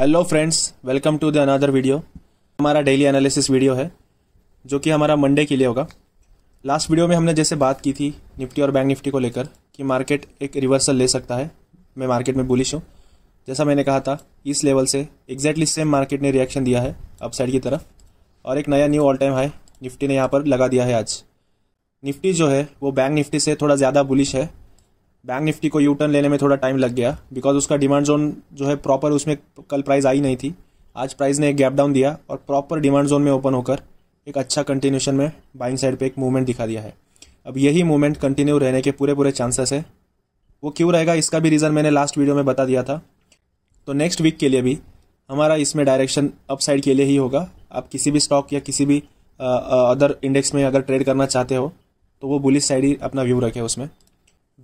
hello friends welcome to the another video हमारा daily analysis video है जो कि हमारा मंडे के लिए होगा लास्ट वीडियो में हमने जैसे बात की थी निफ्टी और बैंक निफ्टी को लेकर कि मार्केट एक रिवर्सल ले सकता है मैं मार्केट में बुलिश हूँ जैसा मैंने कहा था इस लेवल से एग्जैक्टली सेम मार्केट ने रिएक्शन दिया है अपसाइड की तरफ और एक नया new all time high Nifty ने यहाँ पर लगा दिया है आज निफ्टी जो है वो बैंक निफ्टी से थोड़ा ज़्यादा बुलिश है बैंक निफ्टी को यू टर्न लेने में थोड़ा टाइम लग गया बिकॉज उसका डिमांड जोन जो है प्रॉपर उसमें कल प्राइस आई नहीं थी आज प्राइस ने एक गैप डाउन दिया और प्रॉपर डिमांड जोन में ओपन होकर एक अच्छा कंटिन्यूशन में बाइंग साइड पे एक मूवमेंट दिखा दिया है अब यही मूवमेंट कंटिन्यू रहने के पूरे पूरे चांसेस है वो क्यों रहेगा इसका भी रीज़न मैंने लास्ट वीडियो में बता दिया था तो नेक्स्ट वीक के लिए भी हमारा इसमें डायरेक्शन अपसाइड के लिए ही होगा आप किसी भी स्टॉक या किसी भी अदर इंडेक्स में अगर ट्रेड करना चाहते हो तो वो बुलिस साइड ही अपना व्यू रखे उसमें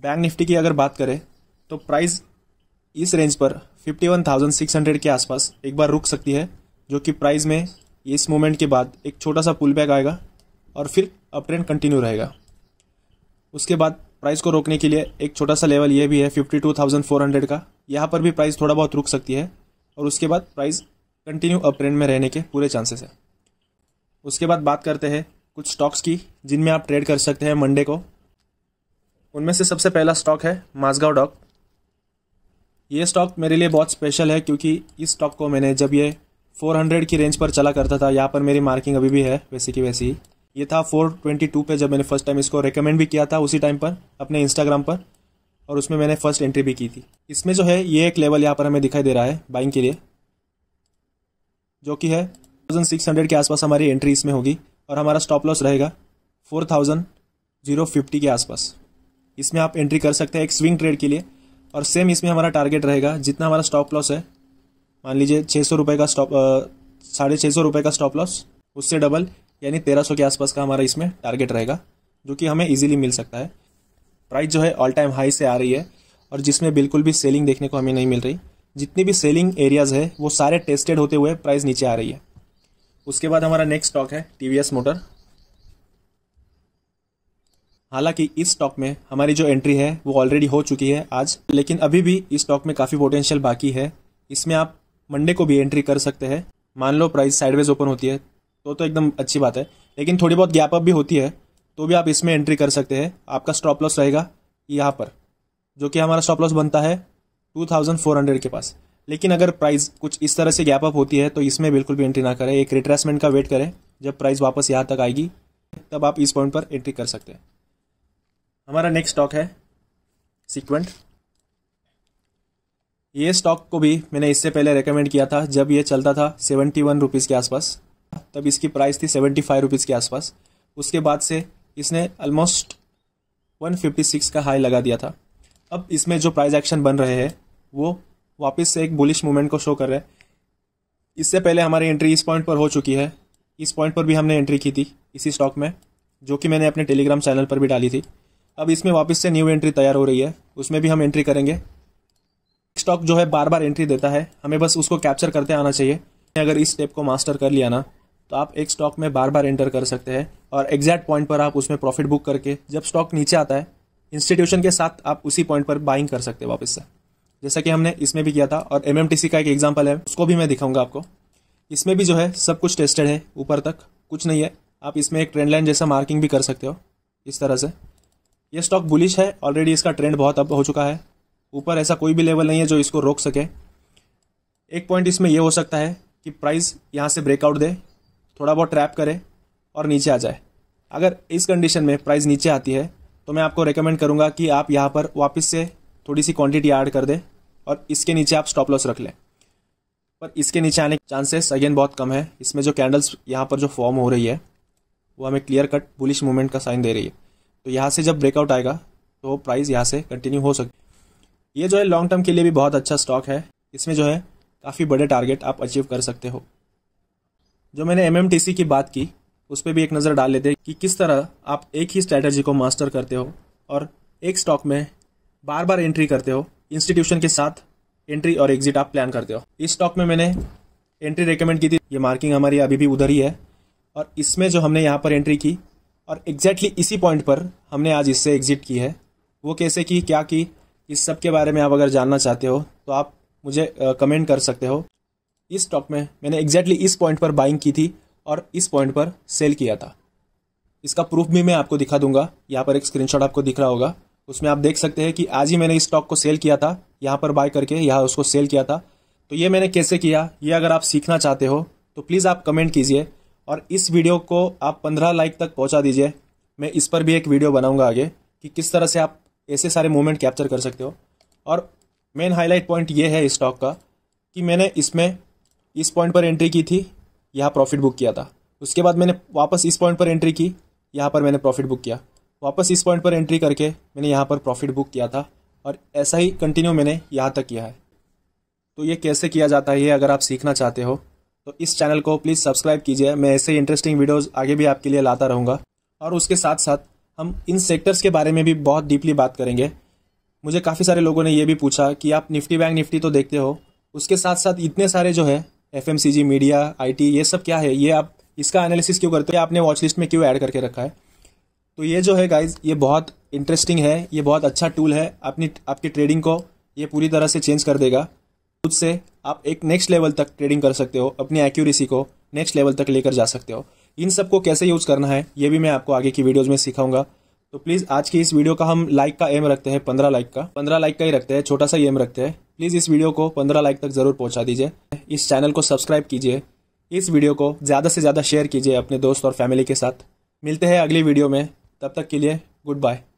बैंक निफ्टी की अगर बात करें तो प्राइस इस रेंज पर 51,600 के आसपास एक बार रुक सकती है जो कि प्राइस में इस मोमेंट के बाद एक छोटा सा पुल बैक आएगा और फिर अप ट्रेंड कंटिन्यू रहेगा उसके बाद प्राइस को रोकने के लिए एक छोटा सा लेवल ये भी है 52,400 का यहाँ पर भी प्राइस थोड़ा बहुत रुक सकती है और उसके बाद प्राइस कंटिन्यू अप ट्रेंड में रहने के पूरे चांसेस है उसके बाद बात करते हैं कुछ स्टॉक्स की जिनमें आप ट्रेड कर सकते हैं मंडे को उनमें से सबसे पहला स्टॉक है माजगाव डॉक ये स्टॉक मेरे लिए बहुत स्पेशल है क्योंकि इस स्टॉक को मैंने जब ये 400 की रेंज पर चला करता था यहाँ पर मेरी मार्किंग अभी भी है वैसे की वैसी ये था 422 पे जब मैंने फर्स्ट टाइम इसको रेकमेंड भी किया था उसी टाइम पर अपने इंस्टाग्राम पर और उसमें मैंने फर्स्ट एंट्री भी की थी इसमें जो है ये एक लेवल यहाँ पर हमें दिखाई दे रहा है बाइंग के लिए जो कि है थाउजेंड सिक्स हंड्रेड के आसपास हमारी एंट्री इसमें होगी और हमारा स्टॉप लॉस रहेगा फोर थाउजेंड जीरो फिफ्टी के आसपास इसमें आप एंट्री कर सकते हैं एक स्विंग ट्रेड के लिए और सेम इसमें हमारा टारगेट रहेगा जितना हमारा स्टॉप लॉस है मान लीजिए छः सौ रुपये का स्टॉप साढ़े छः सौ रुपये का स्टॉप लॉस उससे डबल यानी तेरह सौ के आसपास का हमारा इसमें टारगेट रहेगा जो कि हमें इजीली मिल सकता है प्राइस जो है ऑल टाइम हाई से आ रही है और जिसमें बिल्कुल भी सेलिंग देखने को हमें नहीं मिल रही जितनी भी सेलिंग एरियाज़ है वो सारे टेस्टेड होते हुए प्राइस नीचे आ रही है उसके बाद हमारा नेक्स्ट स्टॉक है टी मोटर हालांकि इस स्टॉक में हमारी जो एंट्री है वो ऑलरेडी हो चुकी है आज लेकिन अभी भी इस स्टॉक में काफ़ी पोटेंशियल बाकी है इसमें आप मंडे को भी एंट्री कर सकते हैं मान लो प्राइस साइडवेज ओपन होती है तो तो एकदम अच्छी बात है लेकिन थोड़ी बहुत गैप अप भी होती है तो भी आप इसमें एंट्री कर सकते हैं आपका स्टॉप लॉस रहेगा यहाँ पर जो कि हमारा स्टॉप लॉस बनता है 2400 के पास लेकिन अगर प्राइस कुछ इस तरह से गैप अप होती है तो इसमें बिल्कुल भी एंट्री ना करें एक रिट्रेसमेंट का वेट करें जब प्राइस वापस यहाँ तक आएगी तब आप इस पॉइंट पर एंट्री कर सकते हैं हमारा नेक्स्ट स्टॉक है सिक्वेंट ये स्टॉक को भी मैंने इससे पहले रेकमेंड किया था जब ये चलता था सेवेंटी वन रुपीज़ के आसपास तब इसकी प्राइस थी सेवेंटी फाइव रुपीज़ के आसपास उसके बाद से इसने ऑलमोस्ट वन फिफ्टी सिक्स का हाई लगा दिया था अब इसमें जो प्राइस एक्शन बन रहे हैं वो वापस से एक बुलिश मूवमेंट को शो कर रहे हैं इससे पहले हमारी एंट्री इस पॉइंट पर हो चुकी है इस पॉइंट पर भी हमने एंट्री की थी इसी स्टॉक में जो कि मैंने अपने टेलीग्राम चैनल पर भी डाली थी अब इसमें वापस से न्यू एंट्री तैयार हो रही है उसमें भी हम एंट्री करेंगे स्टॉक जो है बार बार एंट्री देता है हमें बस उसको कैप्चर करते आना चाहिए अगर इस स्टेप को मास्टर कर लिया ना तो आप एक स्टॉक में बार बार एंटर कर सकते हैं और एग्जैक्ट पॉइंट पर आप उसमें प्रॉफिट बुक करके जब स्टॉक नीचे आता है इंस्टीट्यूशन के साथ आप उसी पॉइंट पर बाइंग कर सकते हैं वापस से जैसा कि हमने इसमें भी किया था और एम का एक एग्जाम्पल है उसको भी मैं दिखाऊंगा आपको इसमें भी जो है सब कुछ टेस्टेड है ऊपर तक कुछ नहीं है आप इसमें एक ट्रेंड लाइन जैसा मार्किंग भी कर सकते हो इस तरह से ये स्टॉक बुलिश है ऑलरेडी इसका ट्रेंड बहुत अप हो चुका है ऊपर ऐसा कोई भी लेवल नहीं है जो इसको रोक सके एक पॉइंट इसमें यह हो सकता है कि प्राइस यहाँ से ब्रेकआउट दे थोड़ा बहुत ट्रैप करे और नीचे आ जाए अगर इस कंडीशन में प्राइस नीचे आती है तो मैं आपको रेकमेंड करूँगा कि आप यहाँ पर वापस से थोड़ी सी क्वांटिटी ऐड कर दें और इसके नीचे आप स्टॉप लॉस रख लें पर इसके नीचे आने के चांसेस अगेन बहुत कम है इसमें जो कैंडल्स यहाँ पर जो फॉर्म हो रही है वो हमें क्लियर कट बुलिश मूवमेंट का साइन दे रही है तो यहाँ से जब ब्रेकआउट आएगा तो प्राइस यहाँ से कंटिन्यू हो सके ये जो है लॉन्ग टर्म के लिए भी बहुत अच्छा स्टॉक है इसमें जो है काफ़ी बड़े टारगेट आप अचीव कर सकते हो जो मैंने एम की बात की उस पर भी एक नज़र डाल लेते हैं कि किस तरह आप एक ही स्ट्रैटेजी को मास्टर करते हो और एक स्टॉक में बार बार एंट्री करते हो इंस्टीट्यूशन के साथ एंट्री और एग्जिट आप प्लान करते हो इस स्टॉक में मैंने एंट्री रिकमेंड की थी ये मार्किंग हमारी अभी भी उधर ही है और इसमें जो हमने यहाँ पर एंट्री की और एग्जैक्टली exactly इसी पॉइंट पर हमने आज इससे एग्जिट की है वो कैसे की क्या की इस सब के बारे में आप अगर जानना चाहते हो तो आप मुझे कमेंट कर सकते हो इस स्टॉक में मैंने एग्जैक्टली exactly इस पॉइंट पर बाइंग की थी और इस पॉइंट पर सेल किया था इसका प्रूफ भी मैं आपको दिखा दूंगा यहाँ पर एक स्क्रीनशॉट आपको दिख रहा होगा उसमें आप देख सकते हैं कि आज ही मैंने इस स्टॉक को सेल किया था यहाँ पर बाय करके यहाँ उसको सेल किया था तो ये मैंने कैसे किया ये अगर आप सीखना चाहते हो तो प्लीज़ आप कमेंट कीजिए और इस वीडियो को आप पंद्रह लाइक तक पहुँचा दीजिए मैं इस पर भी एक वीडियो बनाऊँगा आगे कि किस तरह से आप ऐसे सारे मूवमेंट कैप्चर कर सकते हो और मेन हाईलाइट पॉइंट ये है इस स्टॉक का कि मैंने इसमें इस पॉइंट पर एंट्री की थी यहाँ प्रॉफिट बुक किया था उसके बाद मैंने वापस इस पॉइंट पर एंट्री की यहाँ पर मैंने प्रॉफिट बुक किया वापस इस पॉइंट पर एंट्री करके मैंने यहाँ पर प्रॉफिट बुक किया था और ऐसा ही कंटिन्यू मैंने यहाँ तक किया है तो ये कैसे किया जाता है ये अगर आप सीखना चाहते हो तो इस चैनल को प्लीज़ सब्सक्राइब कीजिए मैं ऐसे इंटरेस्टिंग वीडियोज़ आगे भी आपके लिए लाता रहूँगा और उसके साथ साथ हम इन सेक्टर्स के बारे में भी बहुत डीपली बात करेंगे मुझे काफ़ी सारे लोगों ने यह भी पूछा कि आप निफ्टी बैंक निफ्टी तो देखते हो उसके साथ साथ इतने सारे जो है एफ मीडिया आई ये सब क्या है ये आप इसका एनालिसिस क्यों करते हो आपने वॉच लिस्ट में क्यों ऐड करके रखा है तो ये जो है गाइज ये बहुत इंटरेस्टिंग है ये बहुत अच्छा टूल है अपनी आपकी ट्रेडिंग को ये पूरी तरह से चेंज कर देगा उससे आप एक नेक्स्ट लेवल तक ट्रेडिंग कर सकते हो अपनी एक्यूरेसी को नेक्स्ट लेवल तक लेकर जा सकते हो इन सबको कैसे यूज़ करना है ये भी मैं आपको आगे की वीडियोज़ में सिखाऊंगा तो प्लीज़ आज की इस वीडियो का हम लाइक का एम रखते हैं पंद्रह लाइक का पंद्रह लाइक का ही रखते हैं छोटा सा एम रखते हैं प्लीज़ इस वीडियो को पंद्रह लाइक तक ज़रूर पहुँचा दीजिए इस चैनल को सब्सक्राइब कीजिए इस वीडियो को ज़्यादा से ज़्यादा शेयर कीजिए अपने दोस्त और फैमिली के साथ मिलते हैं अगली वीडियो में तब तक के लिए गुड बाय